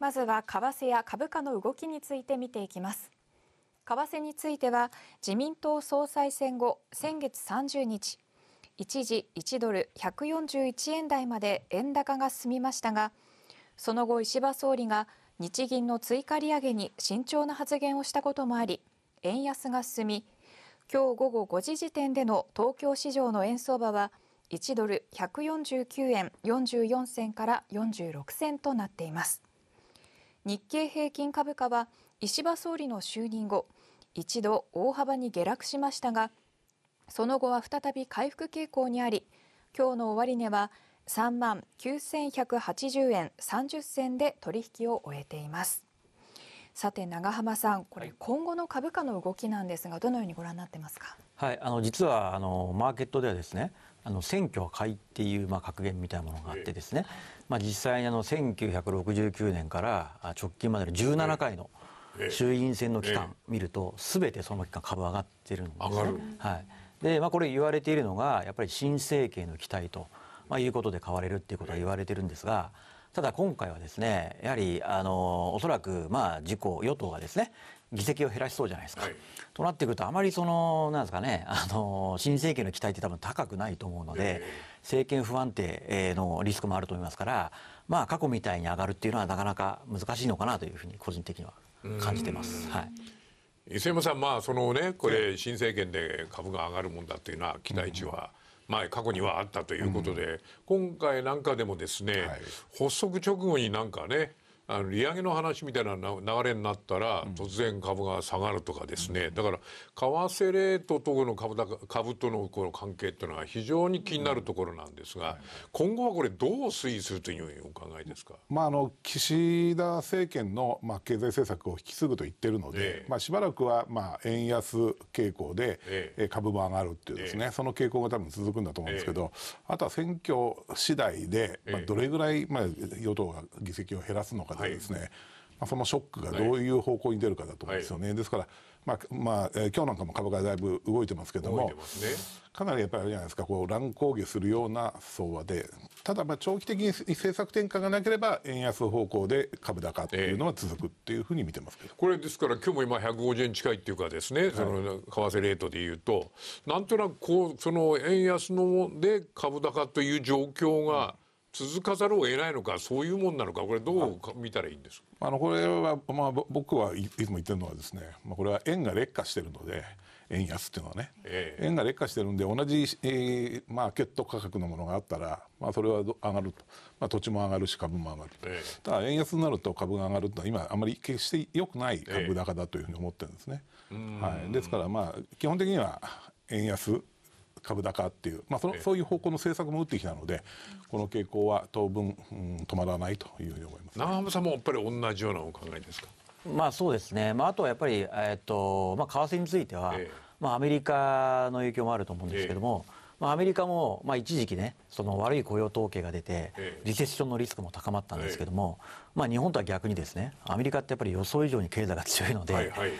まずは為替や株価の動きについて見ていきます。為替については自民党総裁選後、先月30日、一時1ドル141円台まで円高が進みましたが、その後石破総理が日銀の追加利上げに慎重な発言をしたこともあり、円安が進み、今日午後5時時点での東京市場の円相場は1ドル149円44銭から46銭となっています。日経平均株価は石破総理の就任後一度大幅に下落しましたがその後は再び回復傾向にあり今日の終値は3万9180円30銭で取引を終えていますさて長浜さんこれ今後の株価の動きなんですがどのようにご覧になってますかはいあの実はあのマーケットではですねあの選挙は買いっていうまあ格言みたいなものがあってですね、まあ、実際にあの1969年から直近までの17回の衆院選の期間見ると、すべてその期間株上がってるんですね。上がるはいでまあ、これ言われているのがやっぱり新政権の期待と、まあ、いうことで買われるっていうことは言われてるんですがただ今回はですねやはりあのおそらくまあ自公与党がですね議席を減らしそうじゃないですか。はい、となってくると、あまりその、なんですかね、あの、新政権の期待って多分高くないと思うので、えー、政権不安定のリスクもあると思いますから、まあ、過去みたいに上がるっていうのはなかなか難しいのかなというふうに、個人的には感じてます。はい。磯山さん、まあ、そのね、これ、新政権で株が上がるもんだっていうのは、期待値は、前まあ、過去にはあったということで、うん、今回なんかでもですね、はい、発足直後になんかね、あの利上げの話みたいな流れになったら、突然株が下がるとかですね、だから為替レートとの株株とのこの関係っていうのは非常に気になるところなんですが、今後はこれどう推移するというお考えですか、まあ、あの岸田政権の、まあ、経済政策を引き継ぐと言ってるので、えまあ、しばらくは、まあ、円安傾向で、え株も上がるっていうですね、え、その傾向が多分続くんだと思うんですけど、あとは選挙次第で、まあ、どれぐらい、まあ、与党が議席を減らすのかとですね、はいまあ、そのショックがどういう方向に出るかだと思うんですよね。はい、ですから、まあまあえー、今日なんかも株価だいぶ動いてますけども、ね、かなりやっぱりあれじゃないですかこう乱高下するような相場でただまあ長期的に政策転換がなければ円安方向で株高っていうのは続くっていうふうに見てますけど、えー、これですから今日も今150円近いっていうかですね、その為替レートでいうとなんとなくこうその円安ので株高という状況が、うん続かざるを得ないのかそういうもんなのかこれどう見たらいいんですあのこれは、まあ、僕はいつも言ってるのはですね、まあ、これは円が劣化してるので円安っていうのはね、ええ、円が劣化してるんで同じ、えー、マーケット価格のものがあったら、まあ、それは上がると、まあ、土地も上がるし株も上がる、え、ただ円安になると株が上がるといのは今あまり決して良くない株高だというふうに思ってるんですね、はい、ですからまあ基本的には円安株高っていう、まあ、そのそういう方向の政策も打ってきたのでこの傾向は当分、うん、止まらないというふうに思います、ね、長浜さんもやっぱり同じようなお考えですかまあそうですね、まあ、あとはやっぱり、えーとまあ、為替については、えー、まあ、アメリカの影響もあると思うんですけども、えーまあ、アメリカも、まあ、一時期ねその悪い雇用統計が出てリセッションのリスクも高まったんですけども、まあ、日本とは逆にですねアメリカってやっぱり予想以上に経済が強いので、はいはい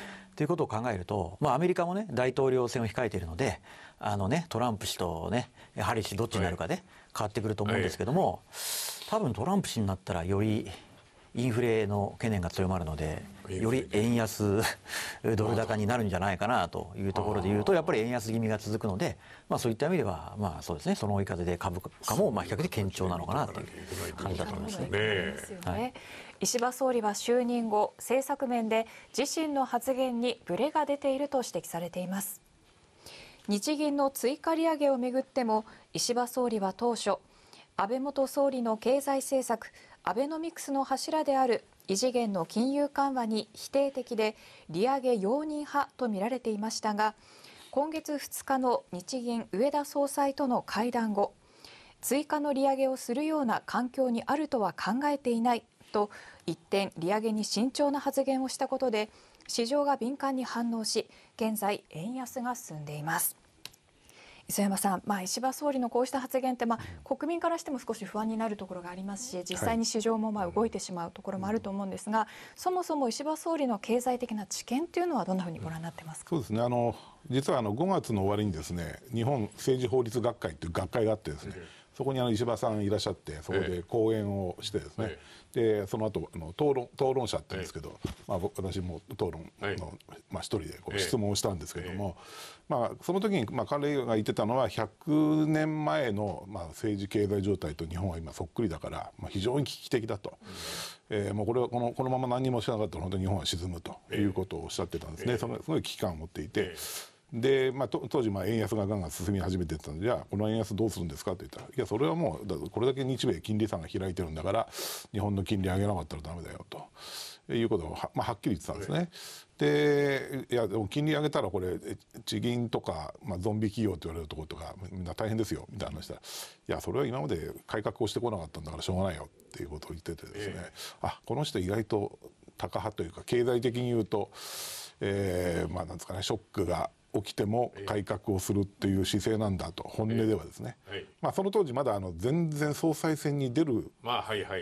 ということを考えると、まあ、アメリカもね、大統領選を控えているので、あのね、トランプ氏とね、ハリ氏どっちになるかで、ね、変わってくると思うんですけども、多分トランプ氏になったらよりインフレの懸念が強まるので、より円安ドル高になるんじゃないかなというところでいうとやっぱり円安気味が続くので、まあ、そういった意味では、まあそうですね、その追い風で株価もまあ比較的堅調なのかなという感じだと思いますね。はい、石破総理は就任後政策面で自身の発言にブレが出ていると指摘されています。日銀の追加利上げをめぐっても石破総理は当初安倍元総理の経済政策アベノミクスの柱である異次元の金融緩和に否定的で利上げ容認派とみられていましたが今月2日の日銀植田総裁との会談後追加の利上げをするような環境にあるとは考えていないと一転利上げに慎重な発言をしたことで市場が敏感に反応し現在円安が進んでいます。磯山さん、まあ、石破総理のこうした発言って、まあ、国民からしても少し不安になるところがありますし実際に市場もまあ動いてしまうところもあると思うんですが、はい、そもそも石破総理の経済的な知見というのはどんなふうにご覧になってますかそうですねあの実はあの5月の終わりにですね日本政治法律学会という学会があってですね、そこにあの石破さんいらっしゃってそこで講演をしてですね、でその後あの討論討論者ってんですけど、まあ、私も討論の、まあ、一人でこう質問をしたんですけども、まあ、その時に、まあ、彼が言ってたのは100年前の、まあ、政治経済状態と日本は今そっくりだから、まあ、非常に危機的だと、えー、もうこれはこのこのまま何もしなかったら本当に日本は沈むということをおっしゃってたんですね、そのすごい危機感を持っていて。で、まあ、当時まあ円安がガンガン進み始めてたんでじゃあこの円安どうするんですかって言ったらいやそれはもうこれだけ日米金利差が開いてるんだから日本の金利上げなかったらだめだよと。いうことをは,、まあ、はっきり言ってたんですね。でいやでも金利上げたらこれ地銀とか、まあ、ゾンビ企業と言われるところとかみんな大変ですよみたいな話したらいやそれは今まで改革をしてこなかったんだからしょうがないよっていうことを言っててですね、あこの人意外とタカ派というか経済的に言うと、えー、まあなんですかねショックが起きても改革をするっていう姿勢なんだと本音ではですね、えーはい、まあ、その当時まだあの全然総裁選に出る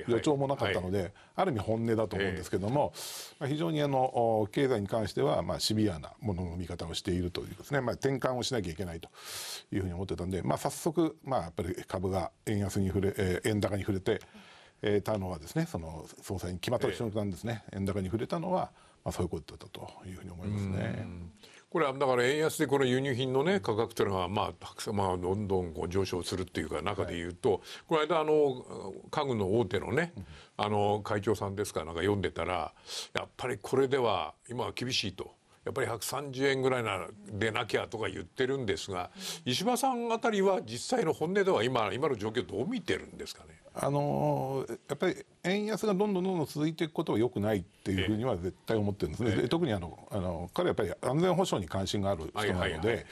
予兆もなかったので、ある意味本音だと思うんですけども、まあ、非常にあの経済に関してはまあシビアなものの見方をしているというですね、まあ、転換をしなきゃいけないというふうに思ってたんで、まあ、早速、まあ、やっぱり株が円安に触れ、えー、円高に触れて、えー、たのはですねその総裁に決まった瞬間ですね、円高に触れたのは、まあ、そういうことだったというふうに思いますね。これはだから円安でこの輸入品の、ね、価格というのは、まあまあ、どんどんこう上昇するっていうか中でいうと、はい、この間あの家具の大手の,、ね、あの会長さんですかなんか読んでたらやっぱりこれでは今は厳しいと。やっぱり130円ぐらいなでなきゃとか言ってるんですが、石破さんあたりは実際の本音では今今の状況どう見てるんですかね。あのやっぱり円安がどんどんどんどん続いていくことはよくないっていうふうには絶対思ってるんですね、ええ、特にあのあの彼はやっぱり安全保障に関心がある人なので、はいはいはい、や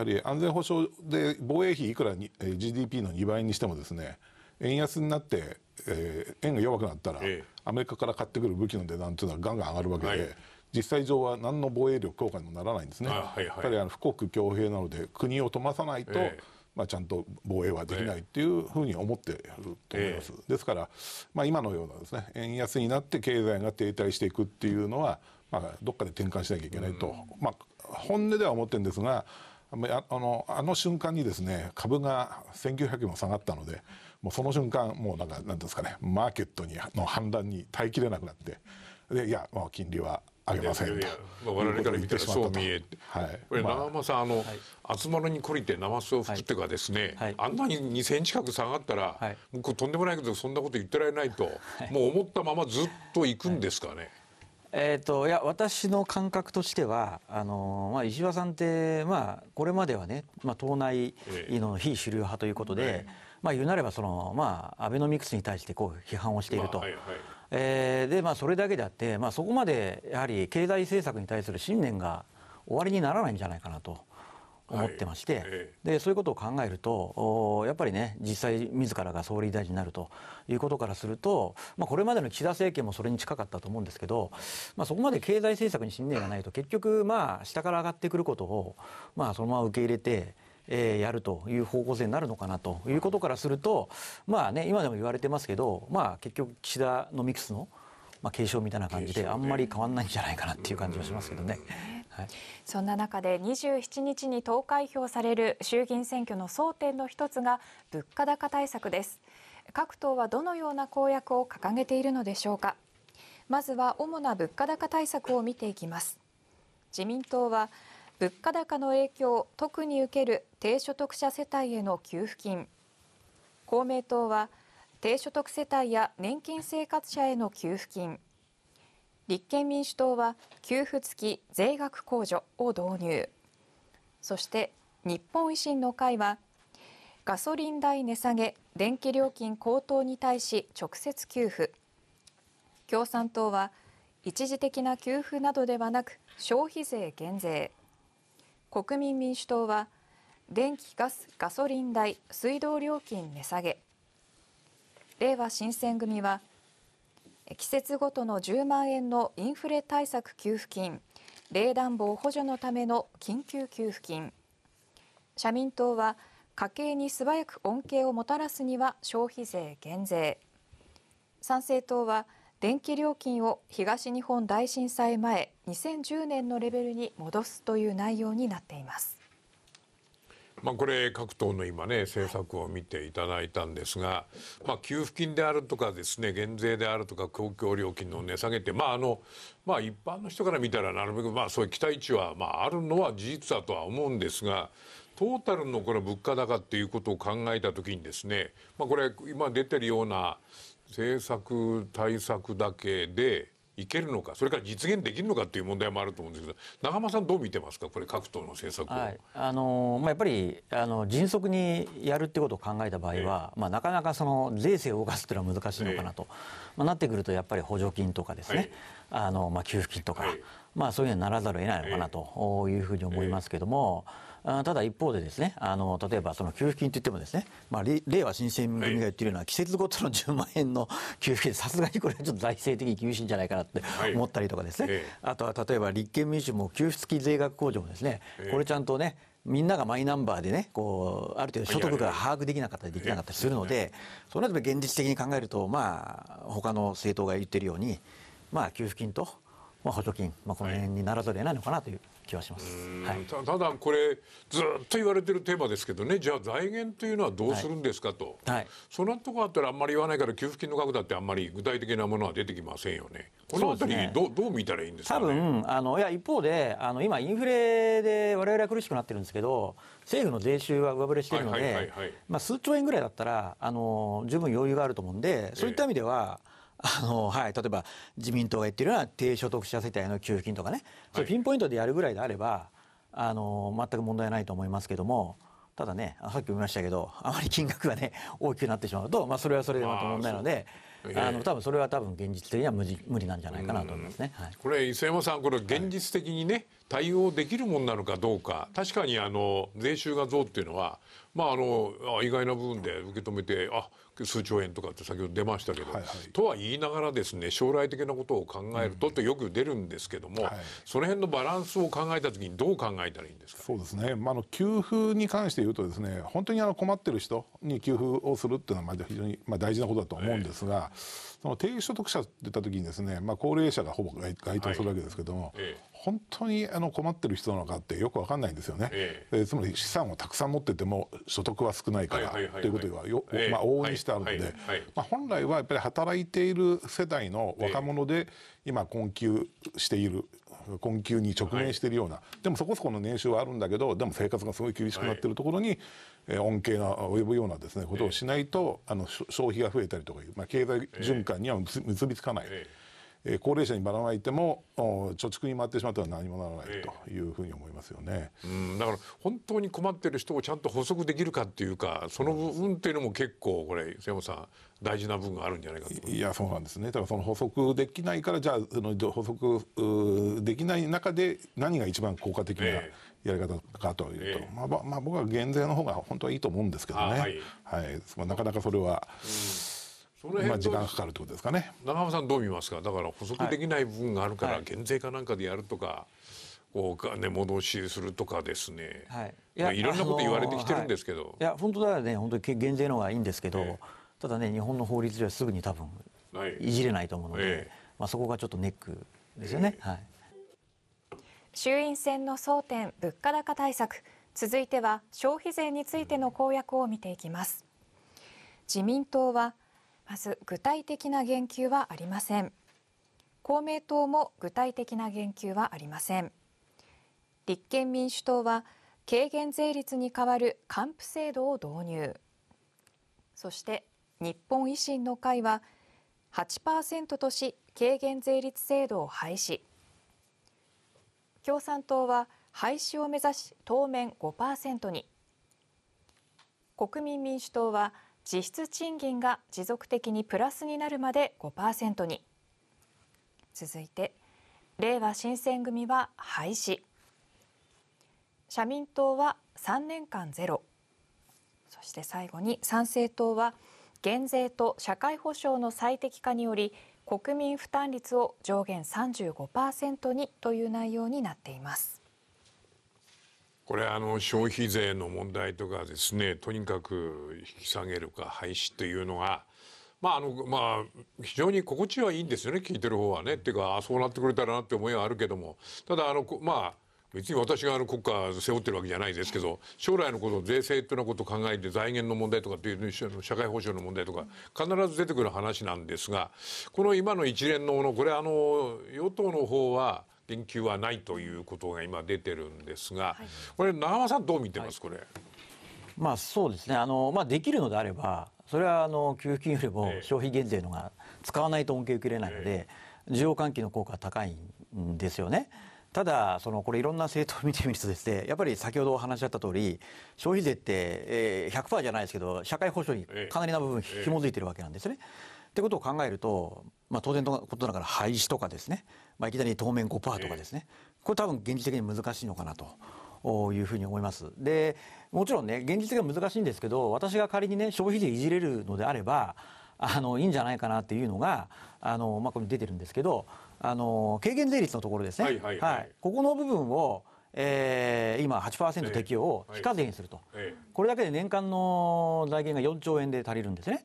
はり安全保障で防衛費いくらに GDP の2倍にしてもですね円安になって、えー、円が弱くなったら、え、アメリカから買ってくる武器の値段というのはガンガン上がるわけで。はい実際上は何の防衛力強化にもならないんですね。はいはい、あの富国強兵なので国を富まさないと、えー、まあ、ちゃんと防衛はできないっていうふうに思っていると思います。えー、ですから、まあ、今のようなですね円安になって経済が停滞していくっていうのは、まあ、どっかで転換しなきゃいけないと、まあ、本音では思ってるんですがあのあの瞬間にですね株が1900円も下がったのでもうその瞬間もうなんかなんですかねマーケットにの反乱に耐えきれなくなってでいや、まあ、金利はありませんと我々から見たらそう見えて、はい、これ長浜さん、あの、はい、厚に懲りて生酢を吹くっていうかですね、はい、あんなに2,000近く下がったら、はい、とんでもないけどそんなこと言ってられないと、もう思ったままずっと行くんですかね。えーと、いや私の感覚としてはあの、まあ、石破さんって、まあ、これまではね、まあ、党内の非主流派ということで、ええ、まあ、言うなればその、まあ、アベノミクスに対してこう批判をしていると。まあはいはいえー、で、まあ、それだけであって、まあ、そこまでやはり経済政策に対する信念が終わりにならないんじゃないかなと。思ってまして、はいでそういうことを考えるとやっぱりね実際自らが総理大臣になるということからすると、まあ、これまでの岸田政権もそれに近かったと思うんですけど、まあ、そこまで経済政策に信念がないと結局まあ下から上がってくることを、まあ、そのまま受け入れて。えー、やるという方向性になるのかなということからすると、まあね、今でも言われてますけど、まあ、結局、岸田のミクスの、まあ、継承みたいな感じで、あんまり変わらないんじゃないかなっていう感じはしますけどね。はい、そんな中で27日に投開票される衆議院選挙の争点の一つが物価高対策です各党はどのような公約を掲げているのでしょうかまずは主な物価高対策を見ていきます自民党は物価高の影響特に受ける低所得者世帯への給付金公明党は低所得世帯や年金生活者への給付金立憲民主党は給付付き税額控除を導入そして日本維新の会はガソリン代値下げ電気料金高騰に対し直接給付共産党は一時的な給付などではなく消費税減税国民民主党は電気・ガス・ガソリン代水道料金値下げれいわ新選組は季節ごとの10万円のインフレ対策給付金冷暖房補助のための緊急給付金社民党は家計に素早く恩恵をもたらすには消費税減税賛成党は電気料金を東日本大震災前2010年のレベルに戻すという内容になっています。まあ、これ各党の今ね政策を見ていただいたんですが、まあ、給付金であるとかですね減税であるとか公共料金の値下げって、まああのまあ、一般の人から見たらなるべく、まあ、そういう期待値は、まあ、あるのは事実だとは思うんですがトータルのこの物価高っていうことを考えた時にですね、まあ、これ今出てるような政策対策だけでいけるのかそれから実現できるのかっていう問題もあると思うんですけど長間さんどう見てますかこれ各党の政策を、はい、あのまあ、やっぱりあの迅速にやるってことを考えた場合は、えまあ、なかなかその税制を動かすというのは難しいのかなと、え、まあ、なってくるとやっぱり補助金とかですね、はい、あのまあ、給付金とか、はい、まあ、そういうのにならざるを得ないのかなというふうに思いますけども。ええあただ一方でですね、あの、例えばその給付金といってもですね、まあ、れ令和新選組が言ってるような季節ごとの10万円の 給付金、さすがにこれはちょっと財政的に厳しいんじゃないかなって思ったりとかですね、はい、あとは例えば立憲民主も給付付き税額控除もですね、これちゃんとね、みんながマイナンバーでね、こう、ある程度所得が把握できなかったりできなかったりするので、その辺り現実的に考えると、まあ、他の政党が言ってるように、まあ、給付金と、まあ、補助金、まあ、この辺にならざるを得ないのかなという気はします、はい、ただこれずっと言われてるテーマですけどねじゃあ財源というのはどうするんですかと、はいはい、そのとこあったらあんまり言わないから給付金の額だってあんまり具体的なものは出てきませんよねこの辺り、ね、どどう見たらいいんですか、ね、多分あのいや一方であの今インフレで我々は苦しくなってるんですけど政府の税収は上振れしているので数兆円ぐらいだったらあの十分余裕があると思うんでそういった意味では、えーあの、はい、例えば自民党が言ってるような低所得者世帯の給付金とかね、ピンポイントでやるぐらいであればあの全く問題ないと思いますけども。ただね、さっきも言いましたけど、あまり金額がね、大きくなってしまうと、まあ、それはそれでまた問題なので、あの多分それは多分現実的には無理無理なんじゃないかなと思いますね。はい、これ磯山さんこれ現実的にね、はい、対応できるものなのかどうか確かにあの税収が増っていうのはまああの意外な部分で受け止めてあ数兆円とかって先ほど出ましたけど、はいはい、とは言いながらですね将来的なことを考えるとってよく出るんですけども、はい、その辺のバランスを考えた時にどう考えたらいいんですか、そうですね、まあ、あの給付に関して言うとですね本当にあの困ってる人に給付をするっていうのはまあ非常にまあ大事なことだと思うんですが、その低所得者って言った時にですね、まあ、高齢者がほぼ該当するわけですけども、はい、本当にあの困ってる人なのかってよく分かんないんですよね、えつまり資産をたくさん持ってても所得は少ないからということはよ、え、まあ、往々にしてあるので、ま本来はやっぱり働いている世代の若者で今困窮している困窮に直面しているような、はい、でもそこそこの年収はあるんだけどでも生活がすごい厳しくなっているところに、はい、えー、恩恵が及ぶようなですねことをしないと、えー、あの消費が増えたりとかいう、まあ、経済循環には結びつかない。えー高齢者にばらまいても貯蓄に回ってしまっては何もならないというふうに思いますよね、えー、うんだから本当に困っている人をちゃんと補足できるかっていうかその部分っていうのも結構これ瀬本さん大事な部分があるんじゃないかといやそうなんですねだからその補足できないからじゃあその補足できない中で何が一番効果的なやり方かというと、えー、まあまあ、僕は減税の方が本当はいいと思うんですけどね、はい、はい、まあ、なかなかそれは、うんまあ、時間かかるってことですかね。長浜さんどう見ますかだから補足できない部分があるから、減税かなんかでやるとか。こう金戻しするとかですね、はいまあ、いろんなこと言われてきてるんですけど、はい、いや本当だよね本当に減税の方がいいんですけど、えー、ただね日本の法律ではすぐに多分いじれないと思うので、えー、まあ、そこがちょっとネックですよね、えー、はい、衆院選の争点物価高対策続いては消費税についての公約を見ていきます自民党はまず具体的な言及はありません公明党も具体的な言及はありません立憲民主党は軽減税率に代わる還付制度を導入そして日本維新の会は8%とし軽減税率制度を廃止共産党は廃止を目指し当面5%に国民民主党は実質賃金が持続的にプラスになるまで5%に続いて令和新選組は廃止社民党は3年間ゼロそして最後に参政党は減税と社会保障の最適化により国民負担率を上限35%にという内容になっています。これあの消費税の問題とかですねとにかく引き下げるか廃止というのがまああのまあ非常に心地はいいんですよね聞いてる方はねっていうかあそうなってくれたらなって思いはあるけどもただあのまあ別に私があの国家背負ってるわけじゃないですけど将来のこと税制というようなことを考えて財源の問題とかっていう社会保障の問題とか必ず出てくる話なんですがこの今の一連のものこれあの与党の方は連休はないということが今出てるんですが、はい、これ長間さんどう見てます、はい、これ。まあそうですね。あのまあできるのであれば、それはあの給付金よりも消費減税のが使わないと恩恵受けれないので、えー、需要喚起の効果は高いんですよね。ただ、そのこれいろんな政党を見てみるとですね、やっぱり先ほどお話しあった通り、消費税って、え100%じゃないですけど、社会保障にかなりな部分紐づいてるわけなんですね。ええってことを考えると、まあ、当然のことだから廃止とかですねまあ、いきなり当面5%とかですね、これ多分現実的に難しいのかなと。いうふうに思いますでもちろんね現実的には難しいんですけど私が仮にね消費税いじれるのであればあのいいんじゃないかなっていうのがあの、まあ、これ出てるんですけどあの軽減税率のところですね、はい、はいはい、ここの部分をえー、今8%適用を非課税にすると、ええはい、これだけで年間の財源が4兆円で足りるんですね。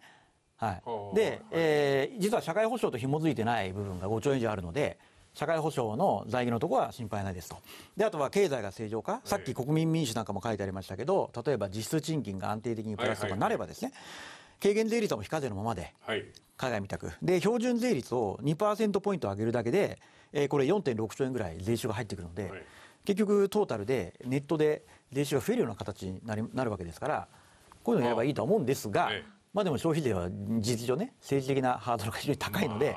はい、で、はい、えー、実は社会保障と紐づいてない部分が5兆円以上あるので社会保障の財源のところは心配ないですと。で、あとは経済が正常化、さっき国民民主なんかも書いてありましたけど、例えば実質賃金が安定的にプラスとかなればですね、軽減税率はも非課税のままで、海外みたく。で、標準税率を2%ポイント上げるだけで、えー、これ4.6兆円ぐらい税収が入ってくるので、結局トータルでネットで税収が増えるような形にななるわけですから、こういうのをやればいいと思うんですが、まあ、でも消費税は事実上ね、政治的なハードルが非常に高いので、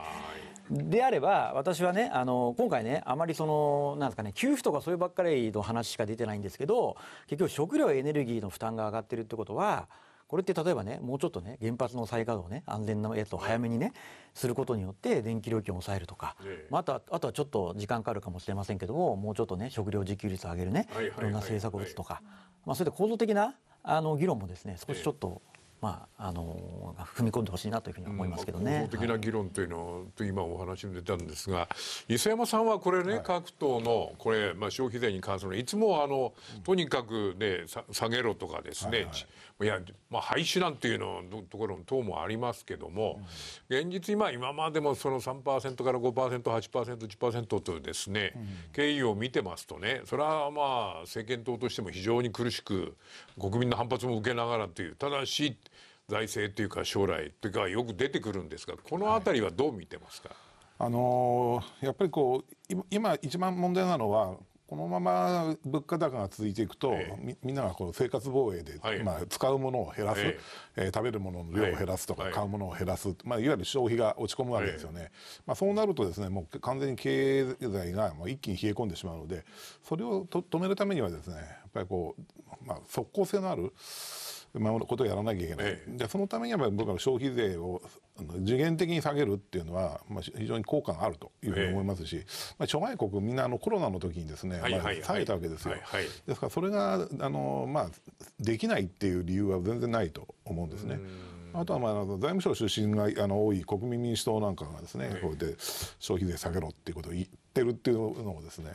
であれば、私はね、あの、今回ね、あまりその、なんですかね、給付とかそういうばっかりの話しか出てないんですけど、結局食料エネルギーの負担が上がってるってことは、これって例えばね、もうちょっとね、原発の再稼働ね、安全なやつを早めにね、することによって、電気料金を抑えるとか、また、あとはちょっと時間かかるかもしれませんけども、もうちょっとね、食料自給率を上げるね、いろんな政策を打つとか、まあ、そういった構造的な、あの、議論もですね、少しちょっと、まあ、あの踏み込んでほしいなというふうに思いますけどね。うん、的な議論というのと今お話に出たんですが、磯山さんはこれね、はい、各党のこれ、まあ、消費税に関するいつもあの、とにかく、ね、下げろとかですね、はいはい、いや、まあ、廃止なんていうのところの党もありますけども、うん、現実今今までもその3%から 5%8%10% というですね、経緯を見てますとねそれはまあ政権党としても非常に苦しく国民の反発も受けながらというただし財政というか将来というかよく出てくるんですがこの辺りはどう見てますか、はい、あのー、やっぱりこう今一番問題なのはこのまま物価高が続いていくと、えみみんながこう生活防衛で、はい、まあ、使うものを減らす、ええ食べるものの量を減らすとか、はい、買うものを減らす、まあ、いわゆる消費が落ち込むわけですよね、まあ、そうなるとですねもう完全に経済がもう一気に冷え込んでしまうのでそれをと止めるためにはですねやっぱりこう、まあ、即効性のある守ることをやらなきゃいけない、ええ、じゃそのためには僕は消費税を次元的に下げるっていうのは、まあ、非常に効果があるというふうに思いますし、え、まあ、諸外国、みんなあのコロナの時にですね、はいはい、下げたわけですよ、はいはい、ですからそれがあの、まあ、できないっていう理由は全然ないと思うんですね。あとは、まあ、財務省出身があの多い国民民主党なんかがですね、こうやって消費税下げろっていうことを言ってるっていうのもですね、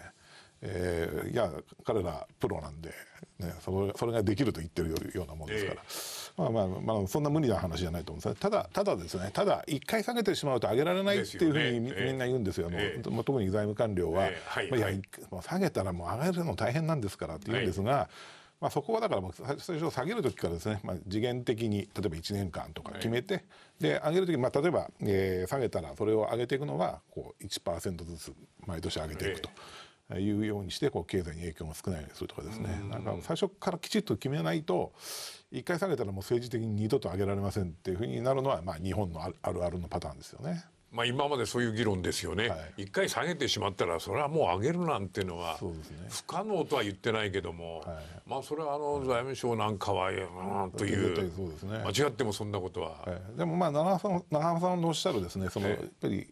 えー、いや彼らプロなんで、ね、それそれができると言ってるようなもんですから、えー、まあまあ、まあ、そんな無理な話じゃないと思うんですただただですねただ一回下げてしまうと上げられないっていうふうにみんな言うんですよ、えー、まあ、特に財務官僚は、はいはい、ま下げたらもう上げるの大変なんですからって言うんですが。はいまあ、そこはだから最初下げる時からですね、まあ、次元的に例えば1年間とか決めて、はい、で上げる時、まあ、例えば、えー、下げたらそれを上げていくのはこう1%ずつ毎年上げていくと。いうようにしてこう経済に影響が少ないようにするとかですねなんか最初からきちっと決めないと一回下げたらもう政治的に二度と上げられませんっていうふうになるのはまあ日本のあるあるのパターンですよね。まあ、今までそういう議論ですよね、はい、1回下げてしまったら、それはもう上げるなんていうのは、不可能とは言ってないけども、ねまあ、それはあの財務省なんかは、うん、という、間違ってもそんなことは。はい、でも、まあ長さん、長浜さんのおっしゃるですね、そのやっぱり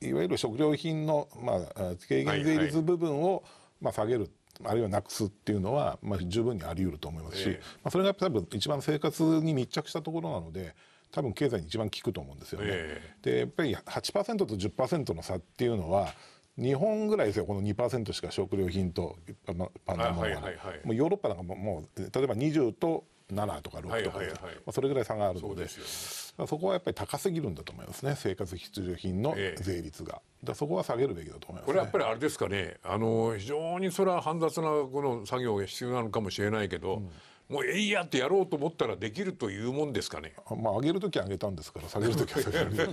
いわゆる食料品の、まあ、軽減税率部分を、まあ、下げる。あるいはなくすっていうのは、まあ、十分にあり得ると思いますし、えまあ、それが多分一番生活に密着したところなので、多分経済に一番効くと思うんですよね。でやっぱり8%と10%の差っていうのは日本ぐらいですよこの2%しか食料品とパンダも、はいはい、もうヨーロッパなんかももう例えば20と7とか6とか、はいはい、まあ、それぐらい差があるので、ね、そこはやっぱり高すぎるんだと思いますね生活必需品の税率が、ええ、だそこは下げるべきだと思います、ね、これやっぱりあれですかねあの非常にそれは煩雑なこの作業が必要なのかもしれないけど、うんもうえいやってやろうと思ったらできるというもんですかね。まあ上げる時は上げたんですから下げる時は下げる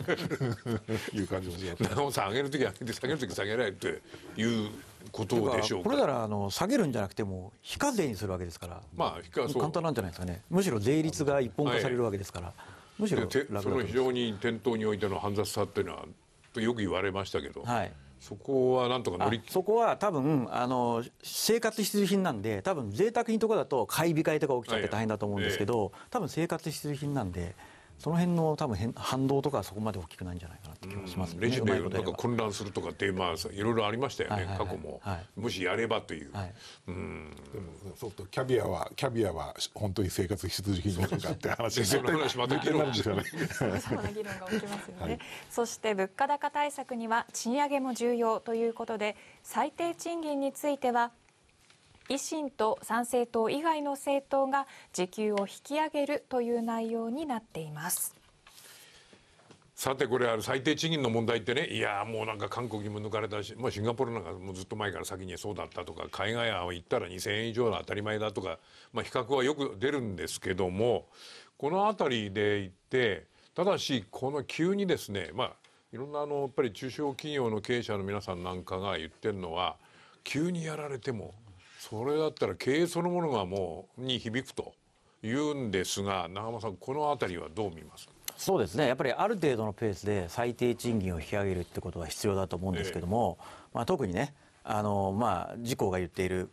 いう感じでします。長尾さん上げる時は上げて下げる時下げられるということでしょうか。これならあの下げるんじゃなくても非課税にするわけですから。まあ非課税簡単なんじゃないですかね。むしろ税率が一本化されるわけですから。はい、むしろその非常に店頭においての煩雑さっていうのはよく言われましたけど。はい。そこはなんとか乗りそこは多分あの生活必需品なんで多分贅沢品とかだと買い控えとか起きちゃって大変だと思うんですけど、はいえー、多分生活必需品なんでその辺の多分反動とかはそこまで大きくないんじゃないかなって気がしますね、レジメなんか混乱するとかってまあいろいろありましたよね、はいはいはい、過去も、はい、もしやればという、はい、うんでもそうとキャビアはキャビアは本当に生活必需品なのかって話ですよね話また議論ですよねそうな議論が起きますよね、そして物価高対策には賃上げも重要ということで最低賃金については維新と参政党以外の政党が時給を引き上げるという内容になっています。さてこれは最低賃金の問題ってねいやもうなんか韓国にも抜かれたし、まあ、シンガポールなんかもずっと前から先にそうだったとか海外は行ったら2,000円以上の当たり前だとか、まあ、比較はよく出るんですけどもこの辺りで言ってただしこの急にですねまあいろんなあのやっぱり中小企業の経営者の皆さんなんかが言ってるのは急にやられてもそれだったら経営そのものがもうに響くと言うんですが長間さんこの辺りはどう見ますそうですねやっぱりある程度のペースで最低賃金を引き上げるってことは必要だと思うんですけども、ええ、まあ、特にねあの、まあ、事公が言っている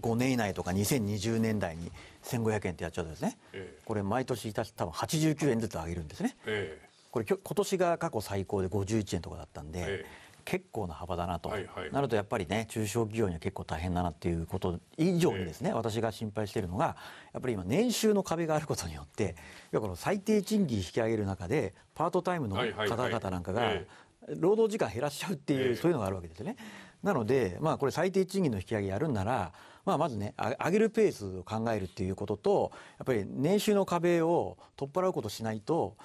5年以内とか2020年代に1500円ってやっちゃうとですね、ええ、これ毎年た多分89円ずつ上げるんですね、え、え、これ今年が過去最高で51円とかだったんで、ええ結構な幅だなと、はいはい、なるとやっぱりね中小企業には結構大変だなっていうこと以上にですね、えー、私が心配しているのがやっぱり今年収の壁があることによって要はこの最低賃金引き上げる中でパートタイムの方々なんかが、はいはいはいえー労働時間減らしちゃうっていう、そういうのがあるわけですよね。なので、まあ、これ最低賃金の引き上げやるんなら、まあ、まずね、上げるペースを考えるっていうことと、やっぱり年収の壁を取っ払うことしないと、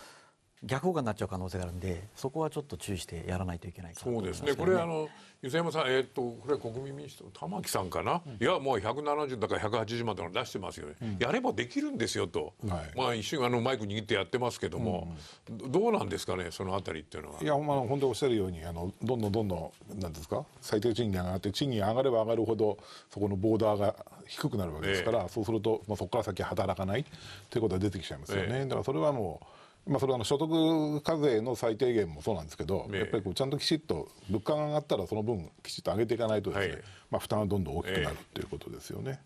逆効果になっちゃう可能性があるんでそこはちょっと注意してやらないといけないといね、そうですねこれあの吉山さん、えー、っとこれは国民民主党玉木さんかな、うん、いやもう170だから180から出してますよね、うん、やればできるんですよと、はい、まあ一瞬あのマイク握ってやってますけども、うんうん、どうなんですかねそのあたりっていうのは。いや、まあ、本当おっしゃるようにあのどんどんどんどんなんですか最低賃金上がって賃金上がれば上がるほどそこのボーダーが低くなるわけですから、えー、そうすると、まあ、そこから先働かないということは出てきちゃいますよね。えー、だからそれはもうまあ、それはあの所得課税の最低限もそうなんですけど、やっぱりこうちゃんときちっと物価が上がったらその分きちっと上げていかないとですね、まあ、負担はどんどん大きくなるということですよね。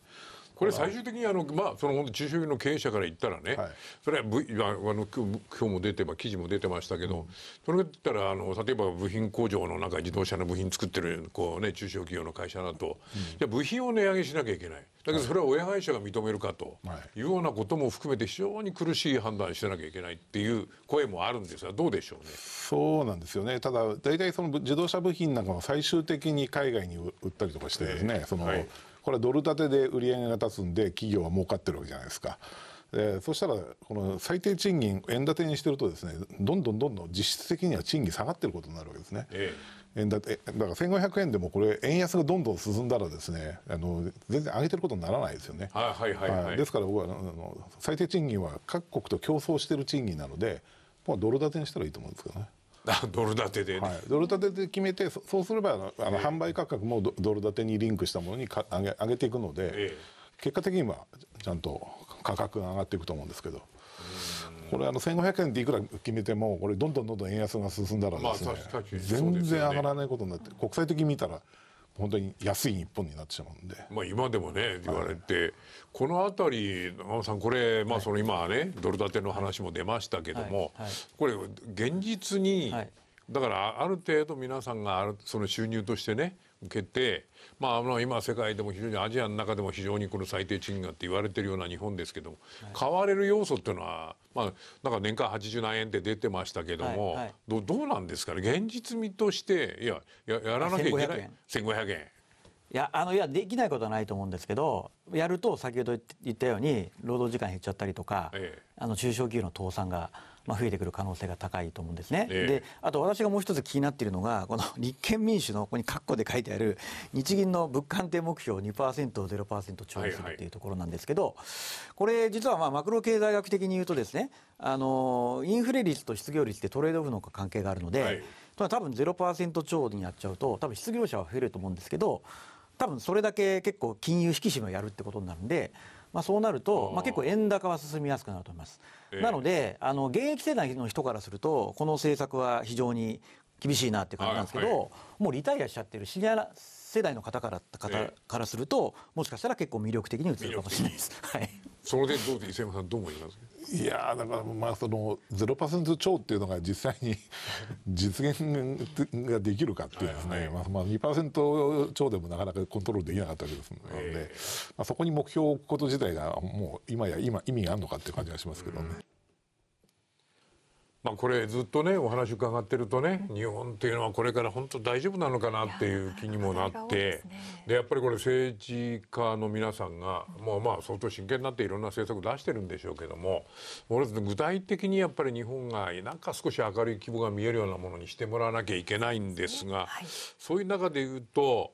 これ最終的にあの、まあ、その中小企業の経営者から言ったらね、はい、それは部あの今日も出てあ、記事も出てましたけど、うん、それだったらあの例えば部品工場のなんか自動車の部品作ってるこう、ね、中小企業の会社だと、うん、じゃ部品を値上げしなきゃいけない。だけどそれは親会社が認めるかというようなことも含めて非常に苦しい判断してなきゃいけないっていう声もあるんですがどうでしょうね。そうなんですよねただ大体その自動車部品なんかも最終的に海外に売ったりとかしてですね、えー、その、はい、これはドル建てで売り上げが立つんで企業は儲かってるわけじゃないですか。でそしたらこの最低賃金円建てにしてるとですねどんどんどんどん実質的には賃金下がってることになるわけですね。ええ、円建てだから1500円でもこれ円安がどんどん進んだらですねあの全然上げてることにならないですよね。はいはいはい、はい、ですから僕はあの最低賃金は各国と競争してる賃金なので、もうドル建てにしたらいいと思うんですけどね。ドル建てで、ねはい、ドル建てで決めてそうすればあの、えー、販売価格もドル建てにリンクしたものにか上げ上げていくので、ええ結果的にはちゃんと価格が上がっていくと思うんですけど。これあの1500円でいくら決めてもこれどんどんどんどん円安が進んだらですね、全然上がらないことになって国際的に見たら本当に安い日本になってしまうんで、まあ、今でもね言われて、この辺り長尾さんこれ、まあ、その今ね、ドル建ての話も出ましたけども、これ現実に、だからある程度皆さんがその収入としてね受けて、まあ、あの今世界でも非常にアジアの中でも非常にこの最低賃金がって言われてるような日本ですけども、はい、買われる要素っていうのは、まあ、なんか年間80何円って出てましたけども、はいはい、どどうなんですかね現実味としていやややらなきゃいけない1500円 ,1500 円いやあのいやできないことはないと思うんですけどやると先ほど言ったように労働時間減っちゃったりとか、ええ、あの中小企業の倒産が。まあ、増えてくる可能性が高いと思うんですね。えー、であと私がもう一つ気になっているのがこの立憲民主のここに括弧で書いてある日銀の物価安定目標2%を0%超えするというところなんですけど、はいはい、これ実はまあマクロ経済学的に言うとですねあのインフレ率と失業率ってトレードオフの関係があるので、はい、多分0%超になっちゃうと多分失業者は増えると思うんですけど多分それだけ結構金融引き締めをやるってことになるんでまあ、そうなると、まあ、結構円高は進みやすくなると思います。えー、なので、あの、現役世代の人からすると、この政策は非常に厳しいなって感じなんですけど、はい、もうリタイアしちゃってるシニア世代の方から方からすると、もしかしたら結構魅力的に映るかもしれないです。はい。それでどうで伊勢山さんどう思いますいやだからまあその0%超っていうのが実際に 実現ができるかっていうですね、はいはい、まあ、まあ2%超でもなかなかコントロールできなかったわけですので、えー、まあ、そこに目標を置くこと自体がもう今や今意味があるのかっていう感じがしますけどね。うんまあ、これずっとねお話伺ってるとね日本っていうのはこれから本当大丈夫なのかなっていう気にもなってでやっぱりこれ政治家の皆さんがもうまあ相当真剣になっていろんな政策出してるんでしょうけども具体的にやっぱり日本がなんか少し明るい規模が見えるようなものにしてもらわなきゃいけないんですがそういう中で言うと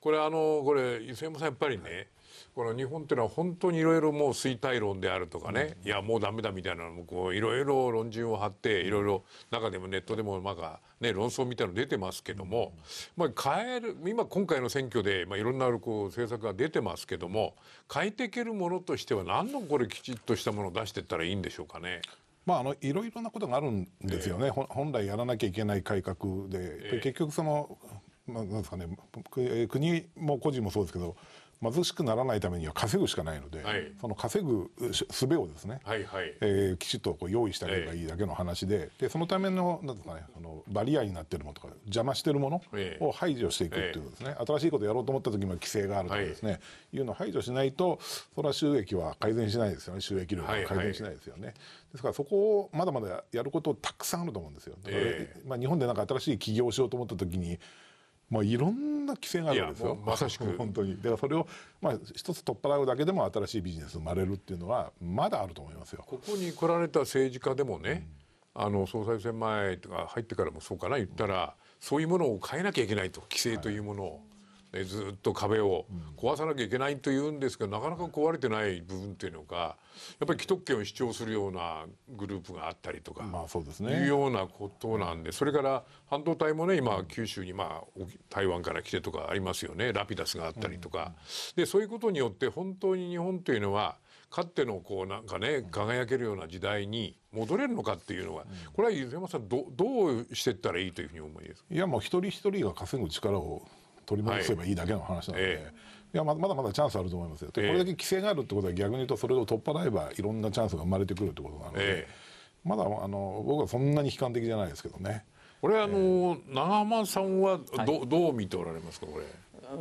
これあのこれ伊勢山さんやっぱりねこの日本というのは本当にいろいろもう衰退論であるとかね、いやもうダメだみたいなのもこういろいろ論陣を張っていろいろ中でもネットでもなんか、ね、論争みたいなの出てますけども、まあ、変える今今回の選挙で、まあ、いろんなこう政策が出てますけども変えていけるものとしては何のこれきちっとしたものを出していったらいいんでしょうかね。まあ、あのいろいろなことがあるんですよね、えー、本来やらなきゃいけない改革で、えー、結局その、まあなんですかね、国も個人もそうですけど、貧しくならないためには稼ぐしかないので、はい、その稼ぐ術をですね、はいはい、えー、きちっとこう用意してあげればいいだけの話で,、でそのためのなんですか、ね、そのバリアになってるものとか邪魔してるものを排除していくっていうですね、新しいことやろうと思った時も規制があるとかですね、はい、いうのを排除しないとそれは収益は改善しないですよね収益量は改善しないですよね、はいはい、ですからそこをまだまだやることたくさんあると思うんですよ。えー、まあ、日本でなんか新しい起業しようと思った時にまあ、いろんな規制があるんですよまさしく 本当にだからそれを、まあ、一つ取っ払うだけでも新しいビジネス生まれるっていうのはまだあると思いますよここに来られた政治家でもね、うん、あの総裁選前とか入ってからもそうかな言ったら、そういうものを変えなきゃいけないと規制というものを。はいえずっと壁を壊さなきゃいけないというんですけどなかなか壊れてない部分というのがやっぱり既得権を主張するようなグループがあったりとか、いうようなことなんでそれから半導体もね今九州に、まあ、台湾から来てとかありますよねラピダスがあったりとか、でそういうことによって本当に日本というのはかつてのこうなんかね輝けるような時代に戻れるのかっていうのは、これは伊豆山さんどどうしていったらいいというふうに思いますいやもう一人一人が稼ぐ力を取り戻せばいいだけの話なので、はいいやまだまだチャンスあると思いますよ、これだけ規制があるってことは、逆に言うと、それを取っ払えば、いろんなチャンスが生まれてくるってことなので、まだあの僕はそんなに悲観的じゃないですけどね。これ、あの長濱さんはど,、どう見ておられますか、これ。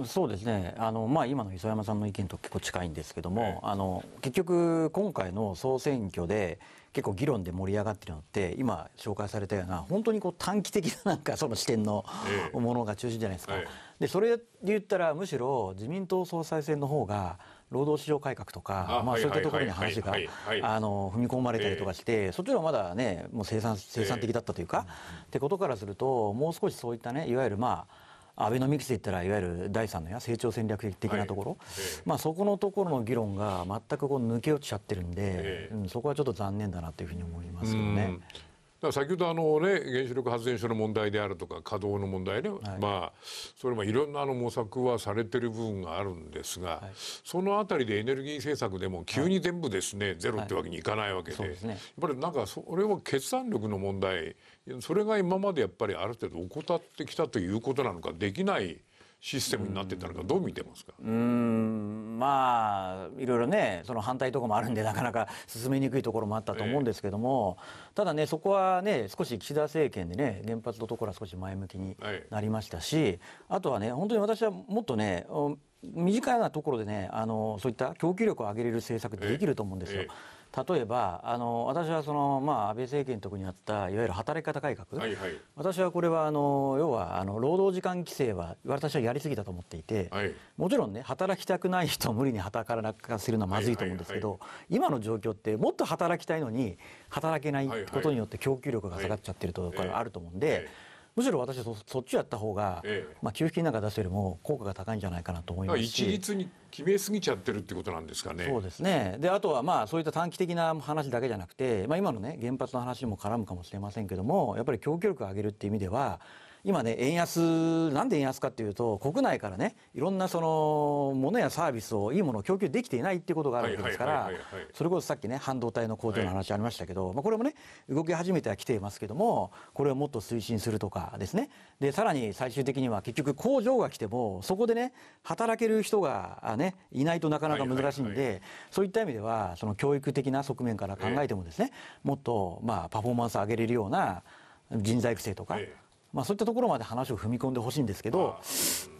そうですねあの、まあ、今の磯山さんの意見と結構近いんですけども、あの結局、今回の総選挙で結構議論で盛り上がってるのって今、紹介されたような本当にこう短期的な なんかその視点のものが中心じゃないですか、でそれで言ったらむしろ自民党総裁選の方が労働市場改革とかまあ、そういったところに話があの踏み込まれたりとかして、そっちの方がまだ、ね、もう生産生産的だったというか、ってことからするともう少しそういった、ね、いわゆる、まあアベノミクスで言ったらいわゆる第3のや成長戦略的なところ、はいまあ、そこのところの議論が全くこう抜け落ちちゃってるんで、え、うん、そこはちょっと残念だなというふうに思いますよね。だ先ほどあの、ね、原子力発電所の問題であるとか稼働の問題ね、はい、まあ、それもいろんなあの模索はされてる部分があるんですが、はい、その辺りでエネルギー政策でも急に全部ですね、はい、ゼロってわけにいかないわけで,、すね、やっぱりなんかそれは決断力の問題それが今までやっぱりある程度怠ってきたということなのかできないシステムになってたのかどう見てますかうんまあいろいろねその反対とかもあるんでなかなか進めにくいところもあったと思うんですけども、えー、ただねそこはね少し岸田政権でね原発のところは少し前向きになりましたし、はい、あとはね本当に私はもっとね身近なところでねあのそういった供給力を上げれる政策できると思うんですよ。えーえー例えばあの私はその、まあ、安倍政権のとこにあったいわゆる働き方改革、はいはい、私はこれはあの要はあの労働時間規制は私はやりすぎだと思っていて、はい、もちろんね働きたくない人を無理に働かせるのはまずいと思うんですけど、はいはいはい、今の状況ってもっと働きたいのに働けないことによって供給力が下がっちゃってるところがあると思うんで。はいはいはいむしろ私はそそっちやった方が、ええ、まあ給付金なんか出すよりも効果が高いんじゃないかなと思います一律に決めすぎちゃってるってことなんですかね。そうですね。であとはまあそういった短期的な話だけじゃなくて、まあ今のね原発の話にも絡むかもしれませんけども、やっぱり供給力を上げるっていう意味では、今ね、円安、なんで円安かっていうと、国内からね、いろんなその、ものやサービスを、いいものを供給できていないっていうことがあるわけですから、それこそさっきね、半導体の工場の話ありましたけど、はい、まあこれもね、動き始めてはきていますけども、これをもっと推進するとかですね。で、さらに最終的には結局工場が来ても、そこでね、働ける人がね、いないとなかなか難しいんで、そういった意味では、その教育的な側面から考えてもですね、もっと、まあ、パフォーマンスを上げれるような人材育成とか、まあ、そういったところまで話を踏み込んでほしいんですけど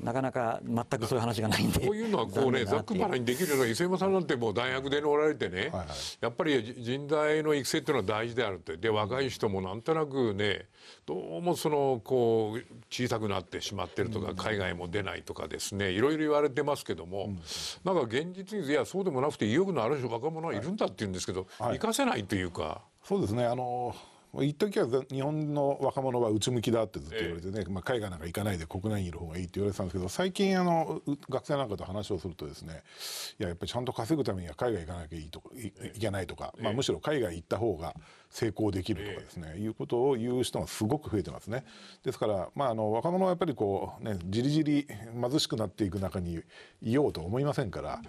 なかなか全くそういう話がないんでこういうのはこうねざっくばらにできるのは伊勢山さんなんてもう大学でおられてね、はいはい、やっぱり人材の育成っていうのは大事であるってで若い人もなんとなくねどうもそのこう小さくなってしまってるとか、うん、海外も出ないとかですねいろいろ言われてますけども、うん、なんか現実にいやそうでもなくて意欲のある若者はいるんだっていうんですけど、はい、生かせないというか。そうですねあのー一時は日本の若者は内向きだってずっと言われてね、えまあ、海外なんか行かないで国内にいる方がいいって言われてたんですけど最近あの学生なんかと話をするとですねいややっぱりちゃんと稼ぐためには海外行かなきゃいいといいけないとか、まあ、むしろ海外行った方が、え成功できるとかですね、いうことを言う人がすごく増えてますね。ですから、まあ、あの若者はやっぱりこう、ね、じりじり貧しくなっていく中にいようと思いませんから、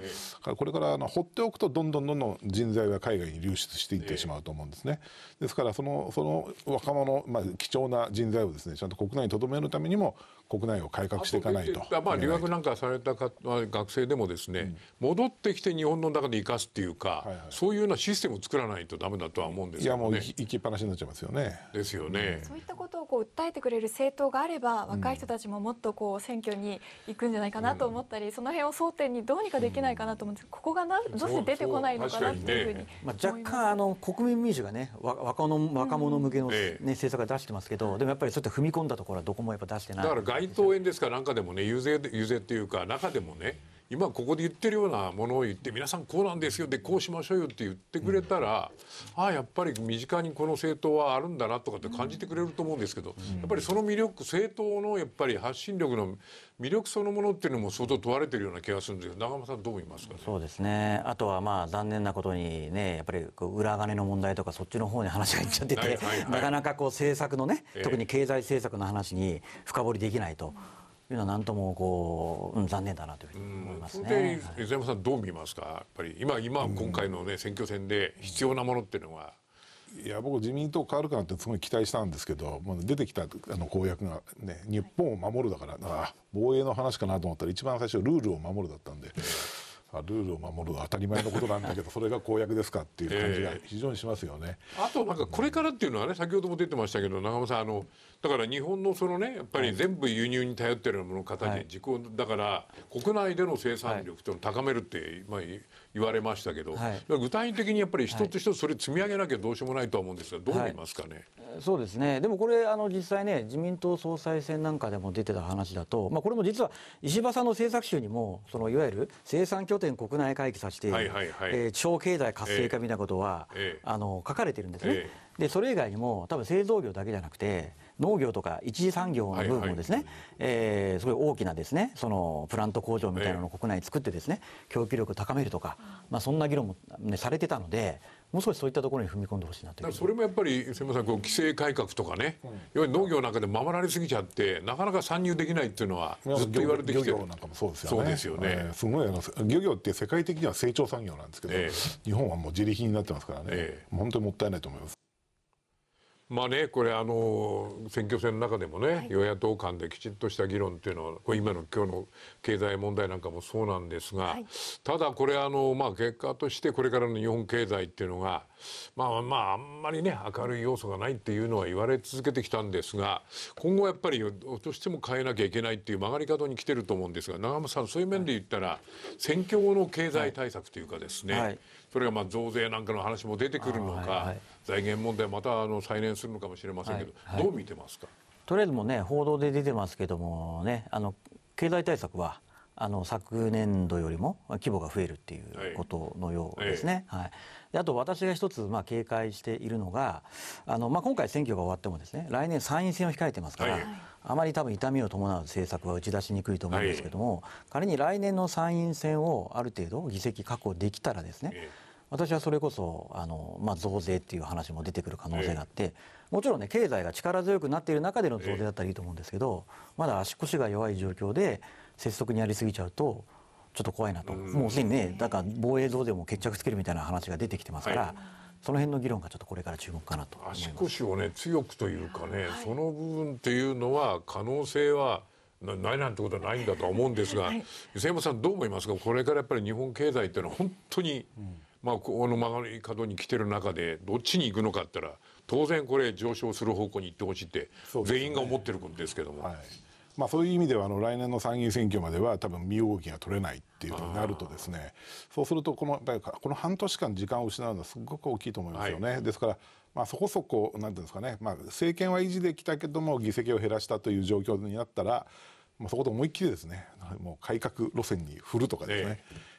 これからあの放っておくとどんどんどんどん人材は海外に流出していってしまうと思うんですね。ですからそのその若者、まあ、貴重な人材をですねちゃんと国内にとどめるためにも国内を改革していかないと。まあ、留学なんかされたか学生でもですね、うん、戻ってきて日本の中で生かすっていうか、はいはい、そういうようなシステムを作らないとだめだとは思うんですけど、ね、ね、行きっぱなしになっちゃいますよね。ですよね。そういったことをこう訴えてくれる政党があれば、若い人たちももっとこう選挙に行くんじゃないかなと思ったり、うん、その辺を争点にどうにかできないかなと思うんです。ここがなどうして出てこないのかなっていうふうに、ね、まあ若干あの国民民主がね、若者若者向けのね、うん、政策は出してますけど、でもやっぱりちょっと踏み込んだところはどこもやっぱ出してない。だから街頭演ですかなんかでもね、遊説遊説っていうか中でもね。今ここで言ってるようなものを言って皆さんこうなんですよでこうしましょうよって言ってくれたら、うん、ああやっぱり身近にこの政党はあるんだなとかって感じてくれると思うんですけど、うん、やっぱりその魅力政党のやっぱり発信力の魅力そのものっていうのも相当問われてるような気がするんですけど長間さんどう思いますか、ね、そうですねあとはまあ残念なことにねやっぱり裏金の問題とかそっちの方に話がいっちゃってて、はいはいはい、なかなかこう政策のね、えー、特に経済政策の話に深掘りできないと。いうのは何ともこう、うん、残念だなというふうに思いますね。で山さんどう見ますかやっぱり今今今回のね選挙戦で必要なものっていうのは。いや僕自民党変わるかなってすごい期待したんですけど、まあ、出てきたあの公約が、ね、日本を守るだからだから防衛の話かなと思ったら一番最初ルールを守るだったんでルールを守る当たり前のことなんだけどそれが公約ですかっていう感じが非常にしますよね。えー、あとなんかこれからっていうのはね先ほども出てましたけど長間さんあのだから日本のそのねやっぱり全部輸入に頼ってるようなものの形、はい、自己だから国内での生産力というのを高めるって、まあ言われましたけど、はい、具体的にやっぱり一つ一つそれ積み上げなきゃどうしようもないとは思うんですが、どう見ますかね、はい、そうですね、でもこれ、あの実際ね、自民党総裁選なんかでも出てた話だと、まあ、これも実は石破さんの政策集にも、そのいわゆる生産拠点国内回帰させていはいはいはい、えー、地方経済活性化みたいなことは、えー、あの書かれてるんですね。えー、でそれ以外にも多分製造業だけじゃなくて農業とか一次産業の部分をですね、はいはい、えー、すごい大きなですねそのプラント工場みたいなのを国内に作ってですね、えー、供給力を高めるとか、まあ、そんな議論も、ね、されてたのでもう少しそういったところに踏み込んでほしいなとそれもやっぱり千葉さんこう規制改革とかね、要は農業の中で守られすぎちゃってなかなか参入できないっていうのはずっと言われてきてるなんかもそうですよねそうですよね、すごいあ漁業って世界的には成長産業なんですけど、えー、日本はもう自力になってますからね、えー、本当にもったいないと思います。まあね、これあの選挙戦の中でもね、はい、与野党間できちんとした議論というのはこれ今の今日の経済問題なんかもそうなんですが、はい、ただこれあの、まあ、結果としてこれからの日本経済っていうのが、まあ、まああんまりね明るい要素がないっていうのは言われ続けてきたんですが今後やっぱりどうしても変えなきゃいけないっていう曲がり角に来てると思うんですが長山さんそういう面で言ったら、はい、選挙後の経済対策というかですね、それがまあ増税なんかの話も出てくるのか、はいはい、財源問題またあの再燃するのかもしれませんけど、はいはい、どう見てますかとりあえずもね報道で出てますけどもねあの経済対策はあの昨年度よりも規模が増えるっていうことのようですね。はい、はい、あと私が一つまあ警戒しているのがあの、まあ、今回選挙が終わってもですね来年参院選を控えてますから、はい、あまり多分痛みを伴う政策は打ち出しにくいと思うんですけども、はい、仮に来年の参院選をある程度議席確保できたらですね、私はそれこそあの、まあ、増税っていう話も出てくる可能性があって、もちろん、ね、経済が力強くなっている中での増税だったらいいと思うんですけど、まだ足腰が弱い状況で拙速にやりすぎちゃうとちょっと怖いなと、もうすでにねだから防衛増税も決着つけるみたいな話が出てきてますから。はいその辺の議論がちょっとこれから注目かなと足腰をね強くというかね、はい、その部分っていうのは可能性はないなんてことはないんだとは思うんですが、はい、伊勢山さんどう思いますかこれからやっぱり日本経済っていうのは本当に、うんまあ、この曲がり角に来てる中でどっちに行くのかって言ったら当然これ上昇する方向に行ってほしいって、全員が思ってることですけども。まあ、そういう意味ではあの来年の参議院選挙までは多分身動きが取れないっていうふうになるとですねそうするとこのこの半年間時間を失うのはすごく大きいと思いますよね。はい、ですからまあ、そこそこなんていうんですかね、まあ、政権は維持できたけども議席を減らしたという状況になったらまあそこで思いっきりですねもう改革路線に振るとかですね、ええ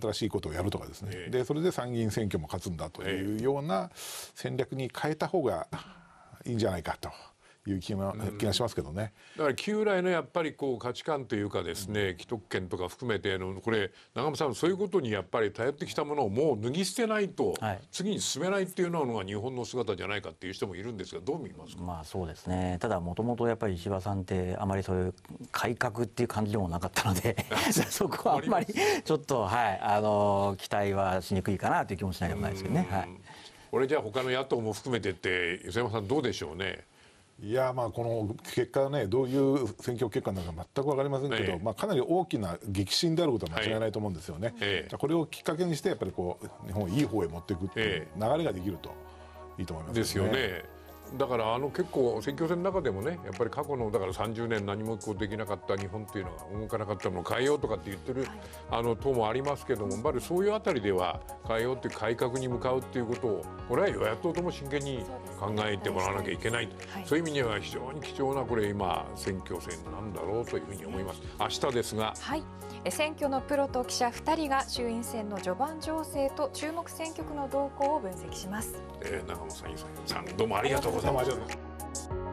新しいことをやるとかですね、でそれで参議院選挙も勝つんだというような戦略に変えた方がいいんじゃないかと。いう気が,、気がしますけどね。だから旧来のやっぱりこう価値観というかですね、既得権とか含めてのこれ長間さんそういうことにやっぱり頼ってきたものをもう脱ぎ捨てないと、次に進めないっていうのが日本の姿じゃないかっていう人もいるんですがどう見ますか、まあ、そうですねただもともとやっぱり石破さんってあまりそういう改革っていう感じでもなかったので そこはあんまりちょっと、はい、あの期待はしにくいかなという気もしないでもないですけどね。はい、これじゃあ他の野党も含めてって吉山さんどうでしょうね。いやまあこの結果ねどういう選挙結果なのか全く分かりませんけど、ええ、まあ、かなり大きな激震であることは間違いないと思うんですよね、え、これをきっかけにしてやっぱりこう日本をいい方へ持っていくっていう流れができるといいと思います、ね、ですよね。だからあの結構選挙戦の中でもねやっぱり過去のだから30年何もこうできなかった日本っていうのは動かなかったのを変えようとかって言ってる、い、あの党もありますけどもやっぱりそういうあたりでは変えようって改革に向かうっていうことをこれは与野党とも真剣に考えてもらわなきゃいけない、そういう意味には非常に貴重なこれ今選挙戦なんだろうというふうに思います。明日ですが、はい、選挙のプロと記者2人が衆院選の序盤情勢と注目選挙区の動向を分析します。えー、長野さん、さんどうもありがとう 고생하셨네